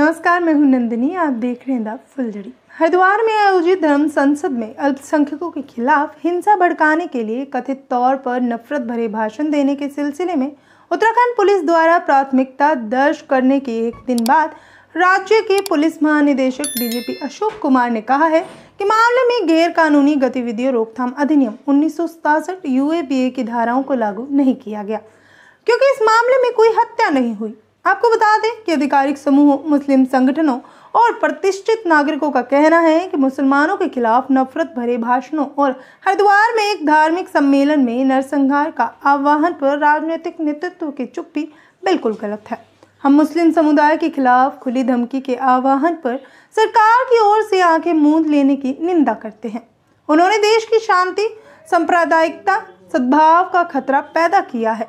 नमस्कार मैं हूं नंदिनी आप देख रहे हैं द फुलझड़ी हरिद्वार में आयोजित धर्म संसद में अल्पसंख्यकों के खिलाफ हिंसा भड़काने के लिए कथित तौर पर नफरत भरे भाषण देने के सिलसिले में उत्तराखंड पुलिस द्वारा प्राथमिकता दर्ज करने के एक दिन बाद राज्य के पुलिस महानिदेशक डीजीपी अशोक कुमार ने कहा है कि मामले में गैर कानूनी गतिविधियों रोकथाम अधिनियम उन्नीस यूएपीए की धाराओं को लागू नहीं किया गया क्योंकि इस मामले में कोई हत्या नहीं हुई आपको बता दें कि आधिकारिक समूह मुस्लिम संगठनों और प्रतिष्ठित नागरिकों का कहना है कि मुसलमानों के खिलाफ नफरत भरे भाषणों और हरिद्वार में एक धार्मिक सम्मेलन में नरसंहार का आह्वान पर राजनीतिक नेतृत्व की चुप्पी बिल्कुल गलत है हम मुस्लिम समुदाय के खिलाफ खुली धमकी के आह्वान पर सरकार की ओर से आंखें मूंद लेने की निंदा करते हैं उन्होंने देश की शांति सांप्रदायिकता सद्भाव का खतरा पैदा किया है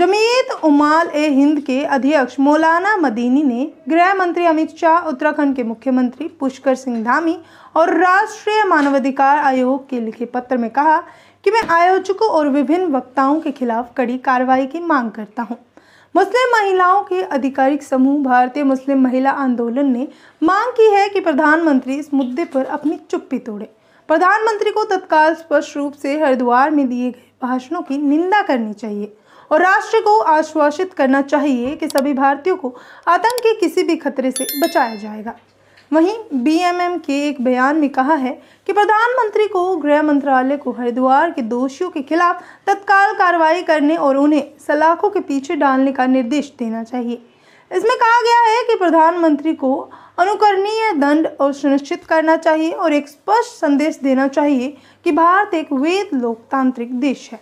जमीयत उमाल ए हिंद के अध्यक्ष मौलाना मदीनी ने गृह मंत्री अमित शाह उत्तराखंड के मुख्यमंत्री पुष्कर सिंह धामी और राष्ट्रीय मानवाधिकार आयोग के लिखे पत्र में कहा कि मैं आयोजकों और विभिन्न वक्ताओं के खिलाफ कड़ी कार्रवाई की मांग करता हूं। मुस्लिम महिलाओं के आधिकारिक समूह भारतीय मुस्लिम महिला आंदोलन ने मांग की है कि प्रधानमंत्री इस मुद्दे पर अपनी चुप्पी तोड़े प्रधानमंत्री को तत्काल स्पष्ट रूप से हरिद्वार में दिए गए भाषणों की निंदा करनी चाहिए और राष्ट्र को आश्वासित करना चाहिए कि सभी भारतीयों को आतंक के किसी भी खतरे से बचाया जाएगा वहीं बीएमएम के एक बयान में कहा है कि प्रधानमंत्री को गृह मंत्रालय को हरिद्वार के दोषियों के खिलाफ तत्काल कार्रवाई करने और उन्हें सलाखों के पीछे डालने का निर्देश देना चाहिए इसमें कहा गया है कि प्रधानमंत्री को अनुकरणीय दंड और सुनिश्चित करना चाहिए और एक स्पष्ट संदेश देना चाहिए कि भारत एक वेद लोकतांत्रिक देश है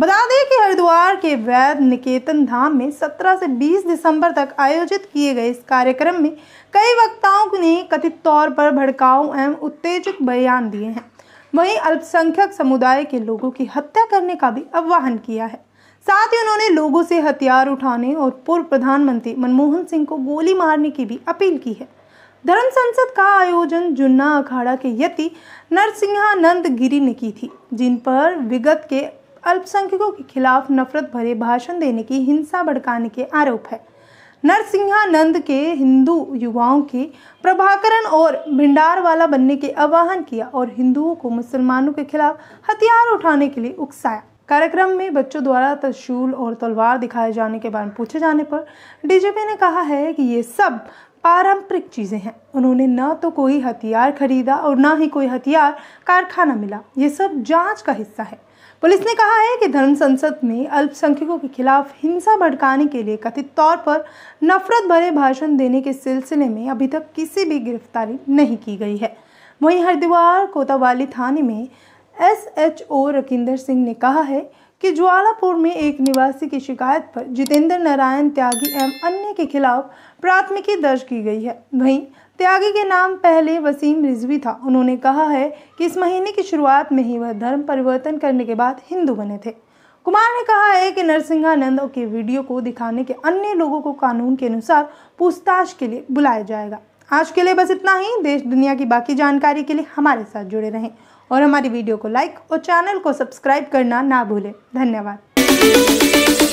बता दें कि हरिद्वार के वैद्य निकेतन धाम में 17 से 20 दिसंबर तक आयोजित किए गए इस कार्यक्रम में कई वक्ताओं ने कथित तौर पर भड़काऊ एवं उत्तेजक बयान दिए हैं वहीं अल्पसंख्यक समुदाय के लोगों की हत्या करने का भी आह्वान किया है साथ ही उन्होंने लोगों से हथियार उठाने और पूर्व प्रधानमंत्री मनमोहन सिंह को गोली मारने की भी अपील की है धर्म संसद का आयोजन जुन्ना अखाड़ा के यति नरसिंहानंद गिरी ने की थी जिन पर विगत के अल्पसंख्यकों के खिलाफ नफरत भरे भाषण देने की हिंसा भड़काने के आरोप है नरसिंहानंद के हिंदू युवाओं के प्रभाकरण और भिंडार वाला बनने के आह्वान किया और हिंदुओं को मुसलमानों के खिलाफ हथियार उठाने के लिए उकसाया कार्यक्रम में बच्चों द्वारा त्रिशूल और तलवार दिखाए जाने के बारे में पूछे जाने पर डीजीपी ने कहा है कि ये सब पारंपरिक चीज़ें हैं उन्होंने न तो कोई हथियार खरीदा और ना ही कोई हथियार कारखाना मिला ये सब जांच का हिस्सा है पुलिस ने कहा है कि धर्म संसद में अल्पसंख्यकों के खिलाफ हिंसा भड़काने के लिए कथित तौर पर नफरत भरे भाषण देने के सिलसिले में अभी तक किसी भी गिरफ्तारी नहीं की गई है वहीं हरिद्वार कोतावाली थाने में S H O Rakinder Singh ने कहा है कि ज्वालापुर में एक निवासी की शिकायत पर जितेंद्र नारायण त्यागी एवं अन्य के खिलाफ प्राथमिकी दर्ज की गई है वहीं त्यागी के नाम पहले वसीम रिजवी था उन्होंने कहा है कि इस महीने की शुरुआत में ही वह धर्म परिवर्तन करने के बाद हिंदू बने थे कुमार ने कहा है कि नरसिंहानंद के वीडियो को दिखाने के अन्य लोगों को कानून के अनुसार पूछताछ के लिए बुलाया जाएगा आज के लिए बस इतना ही देश दुनिया की बाकी जानकारी के लिए हमारे साथ जुड़े रहें और हमारी वीडियो को लाइक और चैनल को सब्सक्राइब करना ना भूलें धन्यवाद